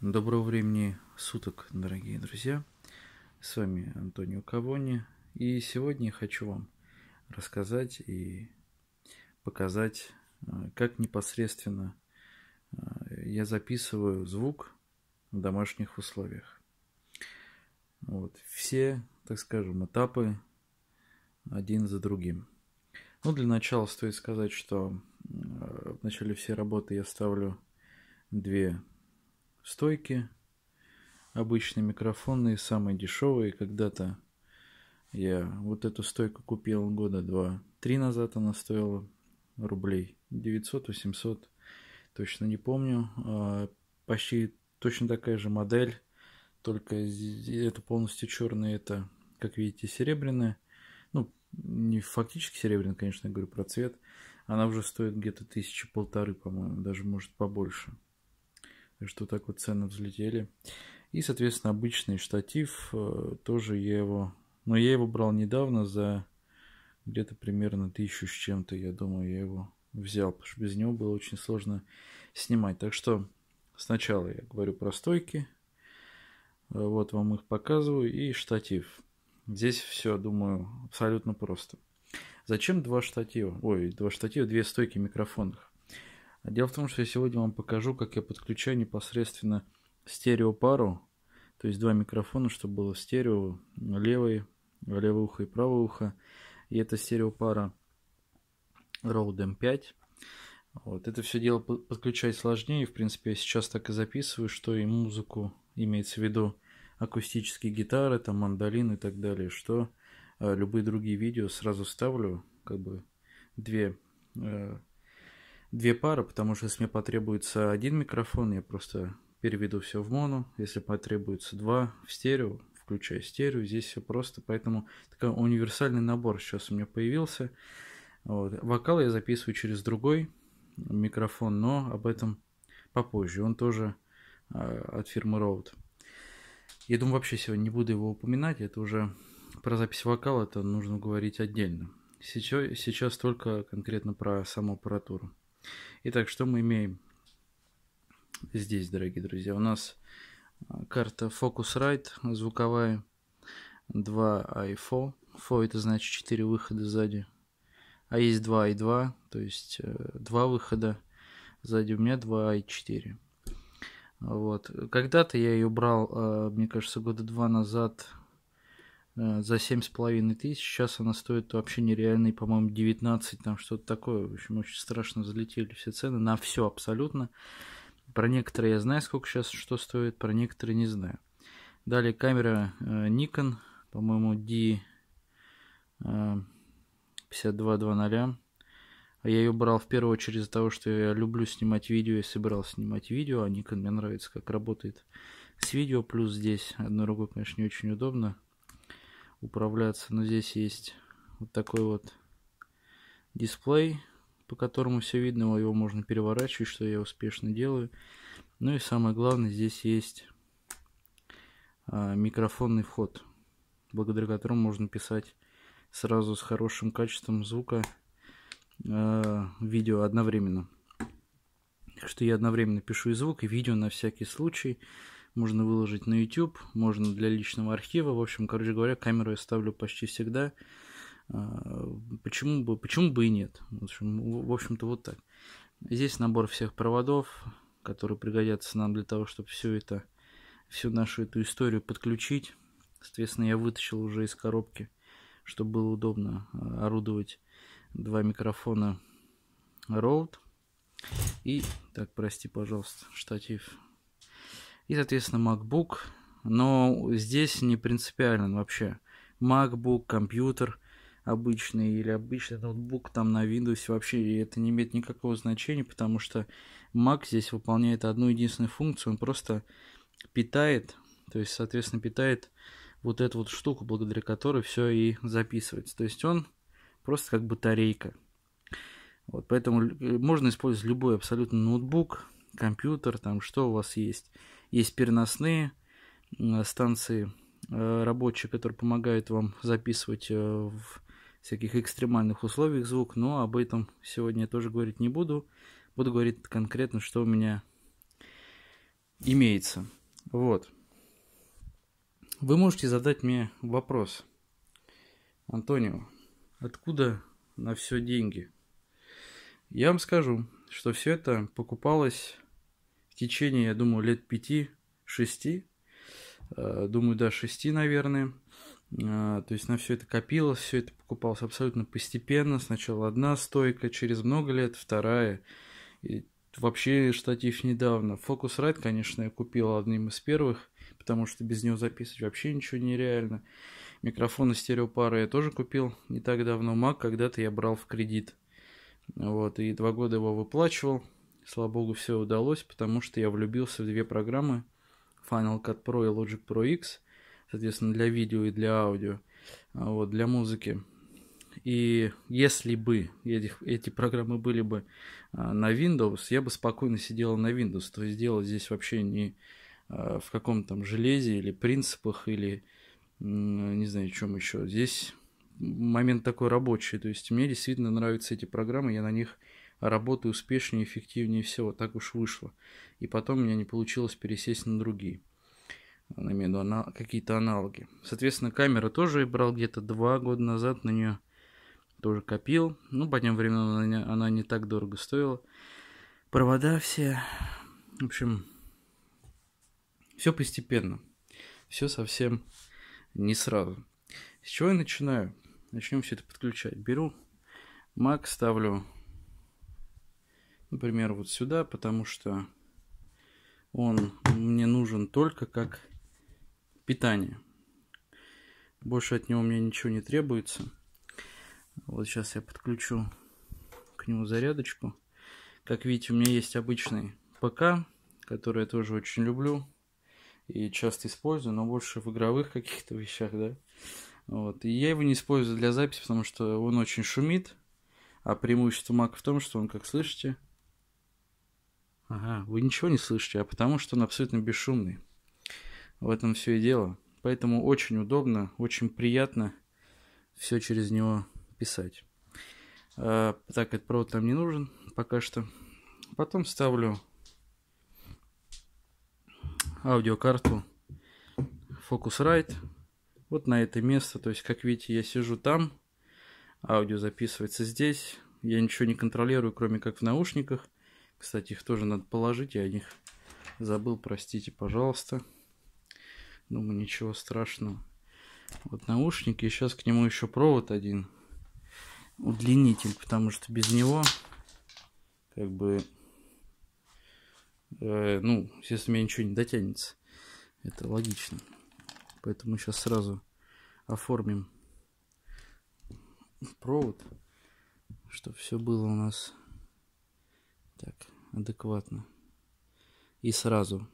Доброго времени суток, дорогие друзья. С вами Антонио Кавони. И сегодня я хочу вам рассказать и показать, э, как непосредственно э, я записываю звук в домашних условиях. Вот. Все, так скажем, этапы один за другим. Ну, для начала стоит сказать, что э, в начале всей работы я ставлю две стойки. Обычные микрофонные, самые дешевые. Когда-то я вот эту стойку купил года два-три назад. Она стоила рублей 900-800. Точно не помню. А, почти точно такая же модель. Только это полностью черная, это, как видите, серебряная. Ну, не фактически серебряная, конечно, я говорю про цвет. Она уже стоит где-то тысячи полторы, по-моему, даже может побольше что так вот цены взлетели. И, соответственно, обычный штатив э, тоже я его... Но я его брал недавно за где-то примерно тысячу с чем-то, я думаю, я его взял, потому что без него было очень сложно снимать. Так что сначала я говорю про стойки. Э, вот вам их показываю. И штатив. Здесь все, думаю, абсолютно просто. Зачем два штатива? Ой, два штатива, две стойки микрофонных. Дело в том, что я сегодня вам покажу, как я подключаю непосредственно стереопару, то есть два микрофона, чтобы было стерео, левое, левое ухо и правое ухо. И это стереопара Rode M5. Вот. Это все дело подключать сложнее. В принципе, я сейчас так и записываю, что и музыку имеется в виду акустические гитары, там мандолин и так далее, что э, любые другие видео сразу ставлю, как бы две э, две пары, потому что если мне потребуется один микрофон, я просто переведу все в моно. Если потребуется два в стерео, включая стерео, здесь все просто. Поэтому такой универсальный набор сейчас у меня появился. Вот. Вокал я записываю через другой микрофон, но об этом попозже. Он тоже э, от фирмы Rode. Я думаю, вообще сегодня не буду его упоминать. Это уже про запись вокала, это нужно говорить отдельно. Сейчас, сейчас только конкретно про саму аппаратуру. Итак, что мы имеем здесь, дорогие друзья? У нас а, карта Focusrite звуковая, 2 i4. Фо это значит 4 выхода сзади. А есть 2 и 2 то есть 2 э, выхода. Сзади у меня 2 и 4 Вот. Когда-то я ее брал, а, мне кажется, года два назад Э, за семь с половиной тысяч. Сейчас она стоит вообще нереальный, по-моему, 19, там что-то такое. В общем, очень страшно взлетели все цены на все абсолютно. Про некоторые я знаю, сколько сейчас что стоит, про некоторые не знаю. Далее камера э, Nikon, по-моему, D 5220. Э, а я ее брал в первую очередь из-за того, что я люблю снимать видео, я собирал снимать видео, а Nikon мне нравится, как работает с видео, плюс здесь одной рукой, конечно, не очень удобно, управляться. Но здесь есть вот такой вот дисплей, по которому все видно, его можно переворачивать, что я успешно делаю. Ну и самое главное, здесь есть а, микрофонный вход, благодаря которому можно писать сразу с хорошим качеством звука а, видео одновременно. Так что я одновременно пишу и звук, и видео на всякий случай можно выложить на YouTube, можно для личного архива. В общем, короче говоря, камеру я ставлю почти всегда. А, почему бы, почему бы и нет? В общем, в общем-то, вот так. Здесь набор всех проводов, которые пригодятся нам для того, чтобы все это, всю нашу эту историю подключить. Соответственно, я вытащил уже из коробки, чтобы было удобно а, орудовать два микрофона Rode. И, так, прости, пожалуйста, штатив и, соответственно, MacBook. Но здесь не принципиально вообще. MacBook, компьютер обычный или обычный ноутбук там на Windows вообще это не имеет никакого значения, потому что Mac здесь выполняет одну единственную функцию, он просто питает, то есть, соответственно, питает вот эту вот штуку, благодаря которой все и записывается. То есть он просто как батарейка. Вот, поэтому можно использовать любой абсолютно ноутбук, компьютер, там что у вас есть есть переносные э, станции э, рабочие, которые помогают вам записывать э, в всяких экстремальных условиях звук, но об этом сегодня я тоже говорить не буду. Буду говорить конкретно, что у меня имеется. Вот. Вы можете задать мне вопрос. Антонио, откуда на все деньги? Я вам скажу, что все это покупалось течение, я думаю, лет пяти-шести, э, думаю, да, шести, наверное. Э, то есть на все это копилось, все это покупалось абсолютно постепенно. Сначала одна стойка, через много лет вторая. И вообще штатив недавно. Focusrite, конечно, я купил одним из первых, потому что без него записывать вообще ничего нереально. Микрофоны стереопары я тоже купил не так давно. Мак когда-то я брал в кредит. Вот, и два года его выплачивал. Слава богу, все удалось, потому что я влюбился в две программы Final Cut Pro и Logic Pro X, соответственно, для видео и для аудио, а, вот, для музыки. И если бы этих, эти программы были бы а, на Windows, я бы спокойно сидел на Windows. То есть дело здесь вообще не а, в каком-то там железе или принципах, или не знаю, чем еще. Здесь момент такой рабочий. То есть мне действительно нравятся эти программы, я на них работы успешнее и эффективнее всего, так уж вышло. И потом у меня не получилось пересесть на другие. на имею в какие-то аналоги. Соответственно, камеры тоже я брал где-то два года назад, на нее тоже копил. Ну, по тем временам она, она не так дорого стоила. Провода все. В общем, все постепенно. Все совсем не сразу. С чего я начинаю? Начнем все это подключать. Беру Mac, ставлю например, вот сюда, потому что он мне нужен только как питание. Больше от него мне ничего не требуется. Вот сейчас я подключу к нему зарядочку. Как видите, у меня есть обычный ПК, который я тоже очень люблю и часто использую, но больше в игровых каких-то вещах, да. Вот. И я его не использую для записи, потому что он очень шумит. А преимущество Mac в том, что он, как слышите, Ага, вы ничего не слышите, а потому что он абсолютно бесшумный. В этом все и дело. Поэтому очень удобно, очень приятно все через него писать. А, так, этот провод нам не нужен пока что. Потом ставлю аудиокарту Focusrite вот на это место. То есть, как видите, я сижу там, аудио записывается здесь. Я ничего не контролирую, кроме как в наушниках – кстати, их тоже надо положить, я о них забыл, простите, пожалуйста. Думаю, ничего страшного. Вот наушники, сейчас к нему еще провод один. Удлинитель, потому что без него как бы, э, ну, естественно, у меня ничего не дотянется. Это логично. Поэтому сейчас сразу оформим провод, чтобы все было у нас так, адекватно. И сразу.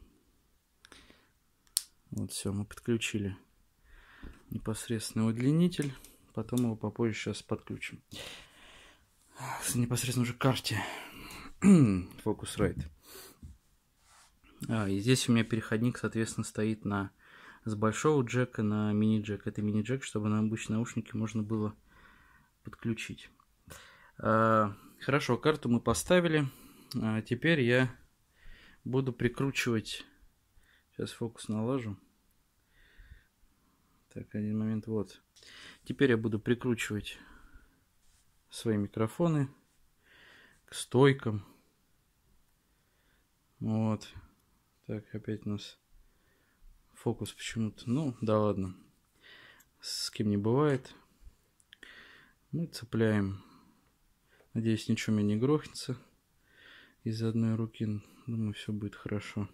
Вот все, мы подключили непосредственный удлинитель. Потом его попозже сейчас подключим. Непосредственно уже карте Focusrite. А, и здесь у меня переходник, соответственно, стоит на с большого джека на мини-джек. Это мини-джек, чтобы на обычные наушники можно было подключить. А, хорошо, карту мы поставили. А теперь я буду прикручивать. Сейчас фокус наложу. Так, один момент, вот. Теперь я буду прикручивать свои микрофоны к стойкам. Вот. Так, опять у нас фокус почему-то. Ну, да ладно. С кем не бывает. Мы цепляем. Надеюсь, ничего мне не грохнется из одной руки. Думаю, все будет хорошо.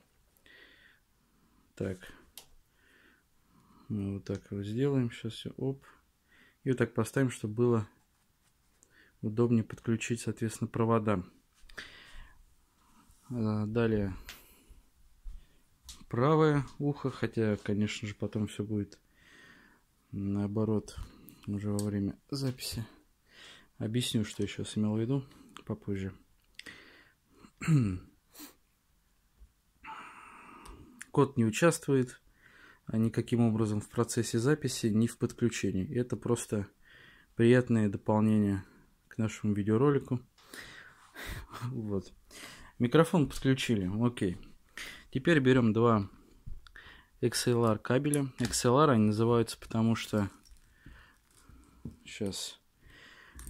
Так. Мы вот так вот сделаем сейчас все. Оп. И вот так поставим, чтобы было удобнее подключить, соответственно, провода. А, далее правое ухо, хотя, конечно же, потом все будет наоборот уже во время записи. Объясню, что я сейчас имел в виду попозже. Код не участвует а никаким образом в процессе записи, ни в подключении. Это просто приятное дополнение к нашему видеоролику. Вот. Микрофон подключили, окей. Теперь берем два XLR кабеля. XLR они называются, потому что... Сейчас.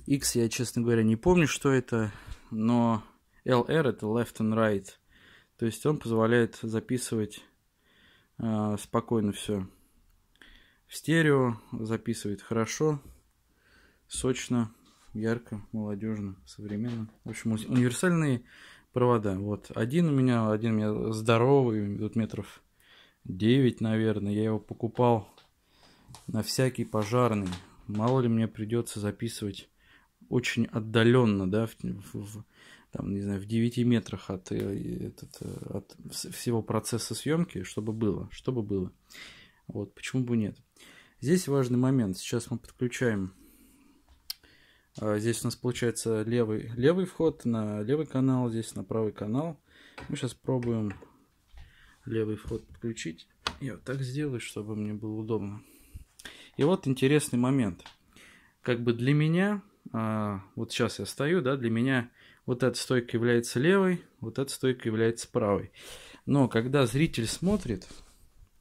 X я, честно говоря, не помню, что это, но LR это left and right. То есть он позволяет записывать э, спокойно все. В стерео записывает хорошо, сочно, ярко, молодежно, современно. В общем, универсальные провода. Вот один у меня, один у меня здоровый, тут метров 9, наверное. Я его покупал на всякий пожарный. Мало ли мне придется записывать очень отдаленно, да, в, в, там, не знаю, в 9 метрах от, э, этот, э, от всего процесса съемки, чтобы было, чтобы было. Вот, почему бы нет. Здесь важный момент. Сейчас мы подключаем. А, здесь у нас получается левый, левый вход на левый канал, здесь на правый канал. Мы сейчас пробуем левый вход подключить. Я вот так сделаю, чтобы мне было удобно. И вот интересный момент. Как бы для меня, а, вот сейчас я стою, да, для меня вот эта стойка является левой, вот эта стойка является правой. Но когда зритель смотрит,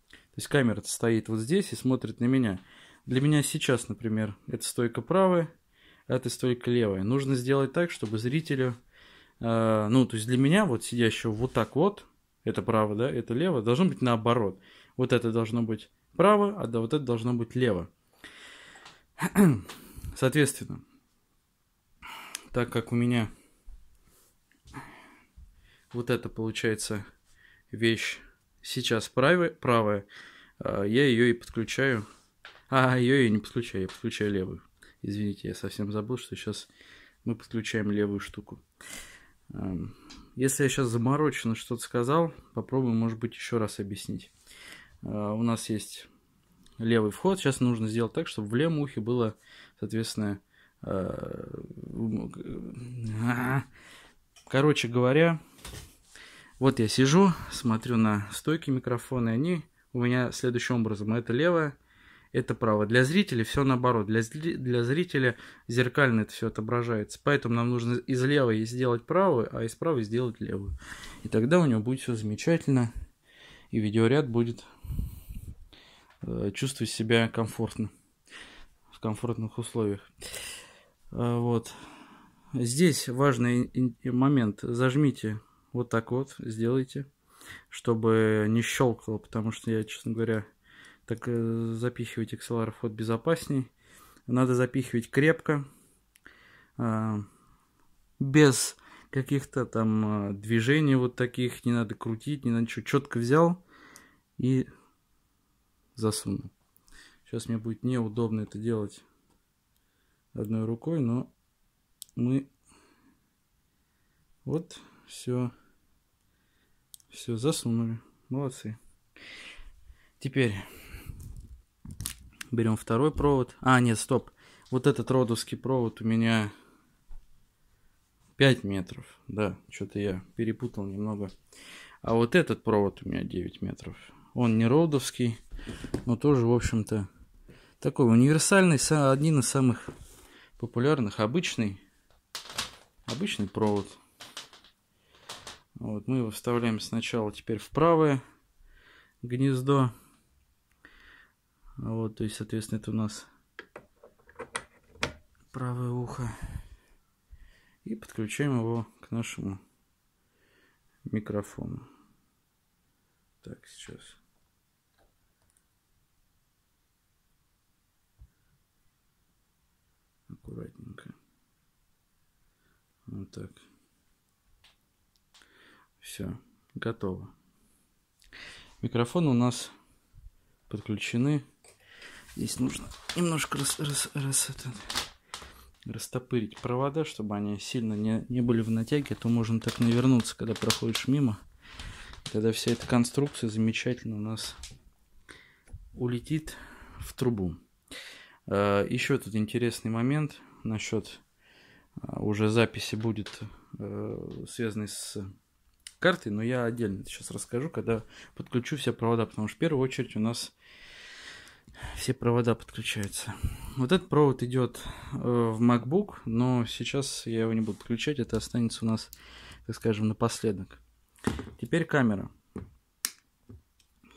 то есть камера -то стоит вот здесь и смотрит на меня, для меня сейчас, например, эта стойка правая, а эта стойка левая. Нужно сделать так, чтобы зрителю, э, ну, то есть для меня, вот сидящего вот так вот, это право, да, это лево, должно быть наоборот. Вот это должно быть право, а да, вот это должно быть лево. Соответственно, так как у меня вот эта получается вещь сейчас правая, правая я ее и подключаю. А, ее я не подключаю, я подключаю левую. Извините, я совсем забыл, что сейчас мы подключаем левую штуку. Если я сейчас замороченно что-то сказал, попробую, может быть, еще раз объяснить. А, у нас есть левый вход. Сейчас нужно сделать так, чтобы в левом ухе было, соответственно... А, а, короче говоря, вот я сижу, смотрю на стойки микрофона, и они у меня следующим образом. Это левое, это право. Для зрителей все наоборот. Для, для зрителя зеркально это все отображается. Поэтому нам нужно из левой сделать правую, а из правой сделать левую. И тогда у него будет все замечательно. И видеоряд будет э, чувствовать себя комфортно. В комфортных условиях. Э, вот. Здесь важный момент. Зажмите вот так вот сделайте, чтобы не щелкало, потому что я, честно говоря, так э, запихивать XLR вот безопасней. Надо запихивать крепко, а, без каких-то там а, движений вот таких, не надо крутить, не надо ничего. Четко взял и засунул. Сейчас мне будет неудобно это делать одной рукой, но мы вот все. Все, засунули. Молодцы. Теперь берем второй провод. А, нет, стоп. Вот этот родовский провод у меня 5 метров. Да, что-то я перепутал немного. А вот этот провод у меня 9 метров. Он не родовский, но тоже, в общем-то, такой универсальный, один из самых популярных, обычный, обычный провод. Вот, мы его вставляем сначала теперь в правое гнездо. Вот, то есть, соответственно, это у нас правое ухо. И подключаем его к нашему микрофону. Так, сейчас. Аккуратненько. Вот так. Все, готово. Микрофоны у нас подключены. Здесь нужно немножко раз, раз, раз, этот, растопырить провода, чтобы они сильно не, не были в натяге, а то можно так навернуться, когда проходишь мимо. Тогда вся эта конструкция замечательно у нас улетит в трубу. А, Еще тут интересный момент насчет а, уже записи будет э, связанный с карты, но я отдельно сейчас расскажу, когда подключу все провода, потому что в первую очередь у нас все провода подключаются. Вот этот провод идет э, в MacBook, но сейчас я его не буду подключать, это останется у нас, так скажем, напоследок. Теперь камера.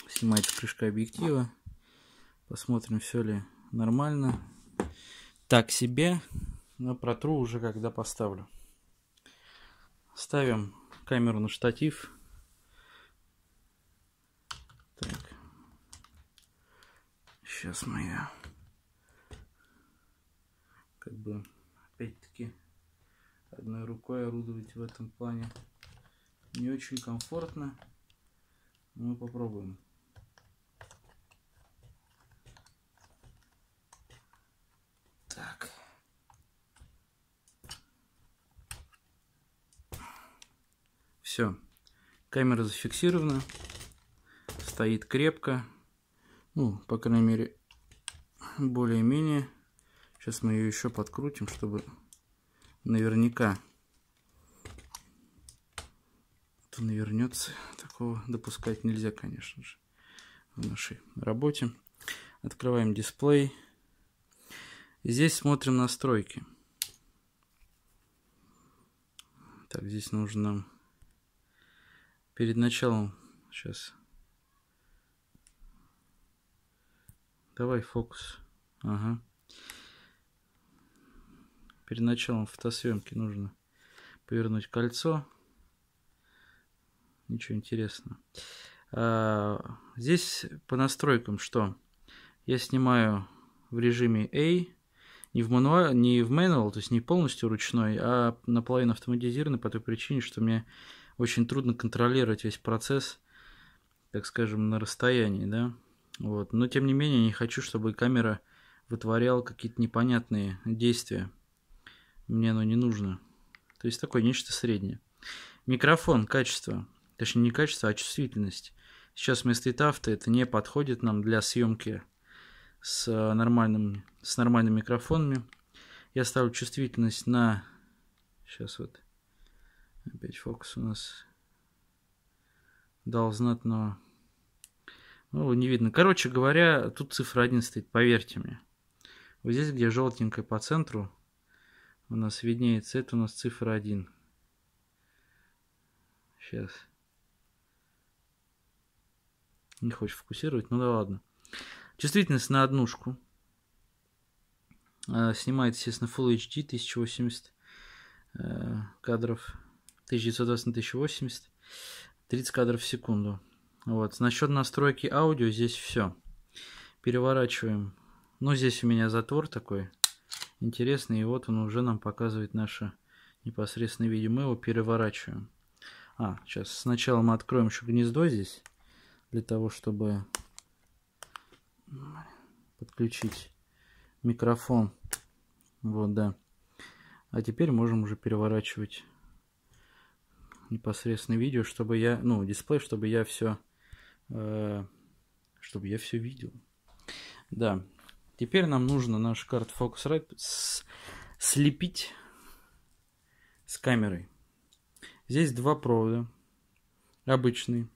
Снимается крышка объектива. Посмотрим, все ли нормально. Так себе, но протру уже когда поставлю. Ставим камеру на штатив. Так. Сейчас мы ее как бы опять-таки одной рукой орудовать в этом плане не очень комфортно. Но ну, мы попробуем. Все. Камера зафиксирована. Стоит крепко. Ну, по крайней мере, более-менее. Сейчас мы ее еще подкрутим, чтобы наверняка то навернется. Такого допускать нельзя, конечно же, в нашей работе. Открываем дисплей. Здесь смотрим настройки. Так, здесь нужно перед началом. Сейчас. Давай фокус. Ага. Перед началом фотосъемки нужно повернуть кольцо. Ничего интересного. А, здесь по настройкам что? Я снимаю в режиме A, не в, мануал, не в manual, то есть не полностью ручной, а наполовину автоматизированный по той причине, что мне меня очень трудно контролировать весь процесс, так скажем, на расстоянии, да. Вот. Но тем не менее, не хочу, чтобы камера вытворяла какие-то непонятные действия. Мне оно не нужно. То есть такое нечто среднее. Микрофон, качество. Точнее, не качество, а чувствительность. Сейчас вместо этафта это не подходит нам для съемки с, э, нормальным, с нормальными микрофонами. Я ставлю чувствительность на... Сейчас вот Опять фокус у нас дал но Ну, не видно. Короче говоря, тут цифра 1 стоит, поверьте мне. Вот здесь, где желтенькая по центру, у нас виднеется, это у нас цифра 1. Сейчас. Не хочет фокусировать, ну да ладно. Чувствительность на однушку. А, снимает, естественно, Full HD 1080 э, кадров 1920 на 1080, 30 кадров в секунду. Вот. Насчет настройки аудио здесь все. Переворачиваем. Ну, здесь у меня затвор такой интересный. И вот он уже нам показывает наше непосредственное видео. Мы его переворачиваем. А, сейчас сначала мы откроем еще гнездо здесь. Для того, чтобы подключить микрофон. Вот, да. А теперь можем уже переворачивать непосредственно видео, чтобы я, ну, дисплей, чтобы я все, э, чтобы я все видел. Да. Теперь нам нужно наш карт Focusrite с... слепить с камерой. Здесь два провода. Обычные.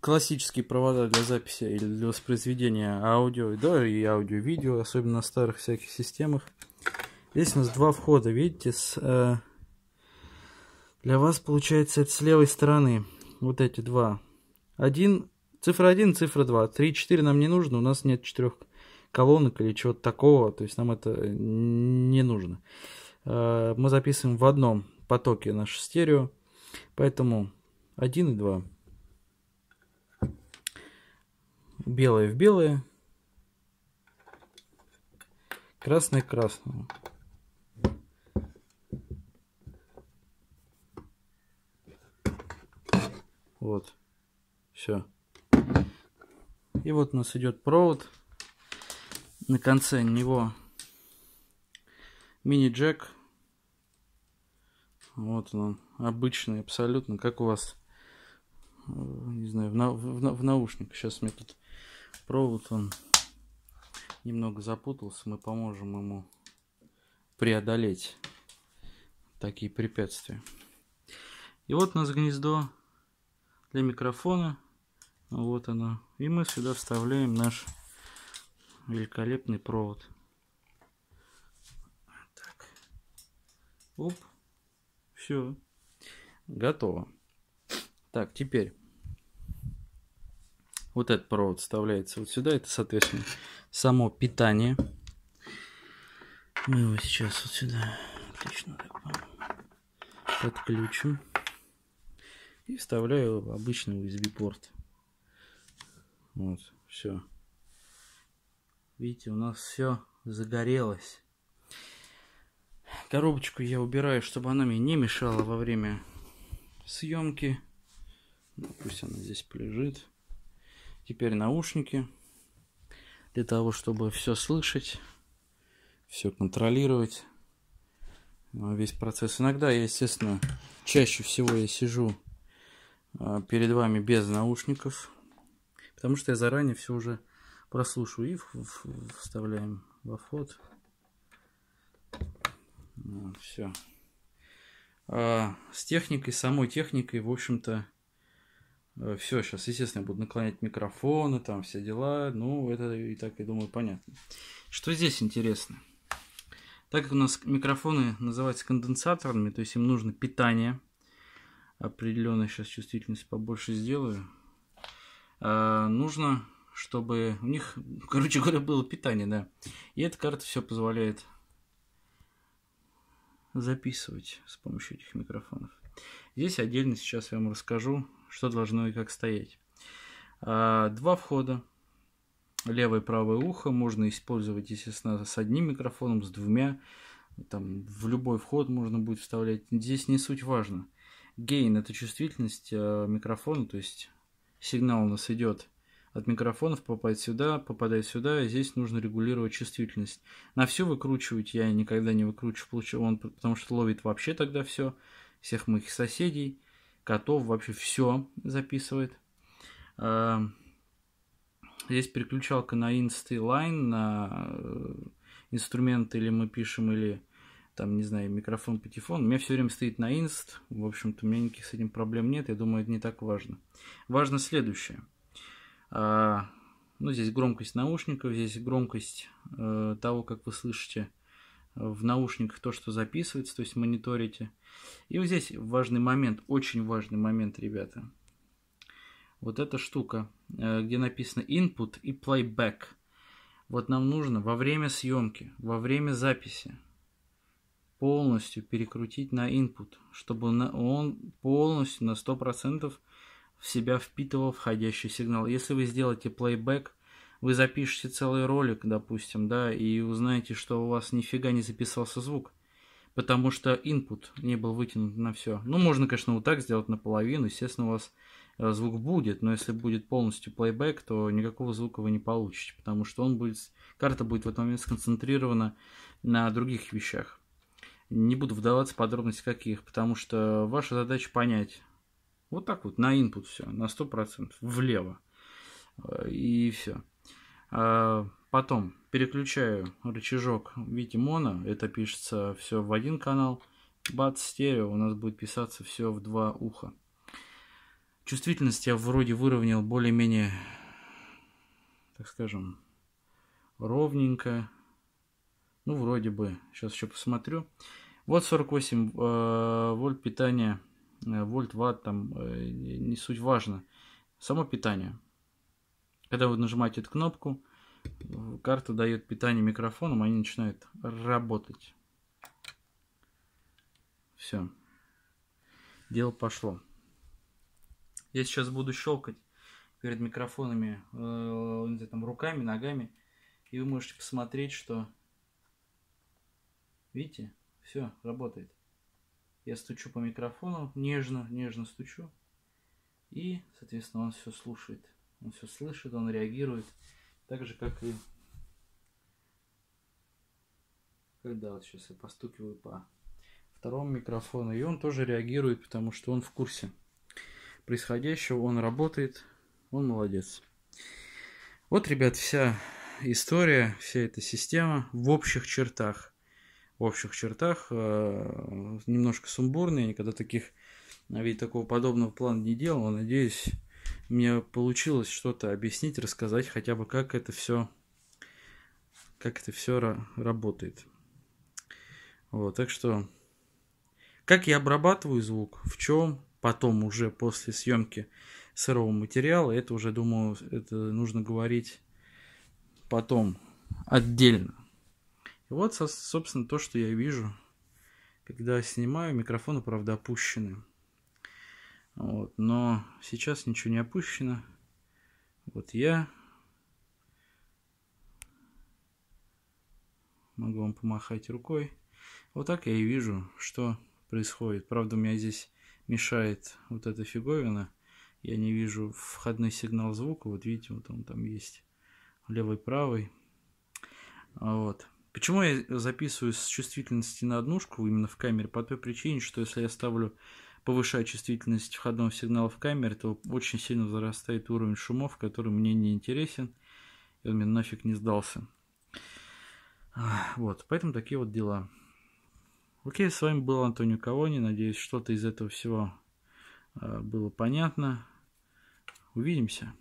Классические провода для записи или для воспроизведения аудио, да, и аудио-видео, особенно на старых всяких системах. Здесь у нас два входа, видите, с э, для вас, получается, это с левой стороны. Вот эти два. Один, цифра 1, цифра 2. 3, 4 нам не нужно, у нас нет четырех колонок или чего-то такого. То есть нам это не нужно. Э, мы записываем в одном потоке наше стерео. Поэтому 1 и 2. Белое в белое. Красное к красному. Вот. Все. И вот у нас идет провод. На конце него мини-джек. Вот он, обычный абсолютно, как у вас, э, не знаю, в, на, в, в наушник. Сейчас мне тут провод, он немного запутался, мы поможем ему преодолеть такие препятствия. И вот у нас гнездо для микрофона. Вот она. И мы сюда вставляем наш великолепный провод. Так. Оп. Все. Готово. Так, теперь вот этот провод вставляется вот сюда. Это, соответственно, само питание. Мы его сейчас вот сюда отлично так подключим. И вставляю обычный USB-порт. Вот, все. Видите, у нас все загорелось. Коробочку я убираю, чтобы она мне не мешала во время съемки. Ну, пусть она здесь полежит. Теперь наушники. Для того, чтобы все слышать, все контролировать. Ну, а весь процесс. Иногда я, естественно, чаще всего я сижу а, перед вами без наушников, потому что я заранее все уже прослушаю и вставляем во вход. Вот, ну, все. А с техникой, самой техникой, в общем-то, э, все, сейчас, естественно, я буду наклонять микрофоны, там все дела. Ну, это и так, я думаю, понятно. Что здесь интересно? Так как у нас микрофоны называются конденсаторными, то есть им нужно питание определенной сейчас чувствительность побольше сделаю. А, нужно, чтобы у них, короче говоря, было питание, да. И эта карта все позволяет записывать с помощью этих микрофонов. Здесь отдельно сейчас я вам расскажу, что должно и как стоять. А, два входа. Левое и правое ухо можно использовать, естественно, с одним микрофоном, с двумя. Там в любой вход можно будет вставлять. Здесь не суть важно. Гейн – это чувствительность э, микрофона, то есть сигнал у нас идет от микрофонов, попадает сюда, попадает сюда, и здесь нужно регулировать чувствительность. На все выкручивать я никогда не выкручу, он, потому что ловит вообще тогда все, всех моих соседей, котов, вообще все записывает. Э, здесь переключалка на инст лайн, на э, инструмент или мы пишем, или там, не знаю, микрофон, патефон. У меня все время стоит на инст. В общем-то, у меня никаких с этим проблем нет. Я думаю, это не так важно. Важно следующее. А, ну, здесь громкость наушников, здесь громкость э, того, как вы слышите в наушниках то, что записывается, то есть мониторите. И вот здесь важный момент, очень важный момент, ребята. Вот эта штука, э, где написано input и playback. Вот нам нужно во время съемки, во время записи, полностью перекрутить на input, чтобы он полностью на 100% в себя впитывал входящий сигнал. Если вы сделаете плейбэк, вы запишете целый ролик, допустим, да, и узнаете, что у вас нифига не записался звук, потому что input не был вытянут на все. Ну, можно, конечно, вот так сделать наполовину, естественно, у вас э, звук будет, но если будет полностью плейбэк, то никакого звука вы не получите, потому что он будет, карта будет в этот момент сконцентрирована на других вещах. Не буду вдаваться в подробности каких, потому что ваша задача понять. Вот так вот, на инпут все, на 100%, влево. Э, и все. А, потом переключаю рычажок, видите, моно, это пишется все в один канал. бат стерео, у нас будет писаться все в два уха. Чувствительность я вроде выровнял более-менее, так скажем, ровненько. Ну, вроде бы. Сейчас еще посмотрю. Вот 48 э, вольт питания, э, вольт, ватт, там, э, не суть важно. Само питание. Когда вы нажимаете эту кнопку, карта дает питание микрофоном, они начинают работать. Все. Дело пошло. Я сейчас буду щелкать перед микрофонами, э, там, руками, ногами, и вы можете посмотреть, что Видите? Все, работает. Я стучу по микрофону, нежно, нежно стучу. И, соответственно, он все слушает. Он все слышит, он реагирует. Так же, как и... Когда вот сейчас я постукиваю по второму микрофону. И он тоже реагирует, потому что он в курсе происходящего. Он работает, он молодец. Вот, ребят, вся история, вся эта система в общих чертах – общих чертах, э, немножко сумбурный, я никогда таких, э, ведь такого подобного плана не делал, надеюсь, мне получилось что-то объяснить, рассказать хотя бы, как это все как это все работает. Вот, так что, как я обрабатываю звук, в чем потом уже после съемки сырого материала, это уже, думаю, это нужно говорить потом отдельно. И вот, собственно, то, что я вижу, когда снимаю, микрофоны, правда, опущены. Вот, но сейчас ничего не опущено. Вот я могу вам помахать рукой. Вот так я и вижу, что происходит. Правда, у меня здесь мешает вот эта фиговина. Я не вижу входной сигнал звука. Вот видите, вот он там есть. Левый, правый. Вот. Почему я э, записываю с чувствительности на однушку именно в камере? По той причине, что если я ставлю повышая чувствительность входного сигнала в камере, то очень сильно возрастает уровень шумов, который мне не интересен, и он мне нафиг не сдался. Вот, поэтому такие вот дела. Окей, с вами был Антонио Колони. Надеюсь, что-то из этого всего э, было понятно. Увидимся.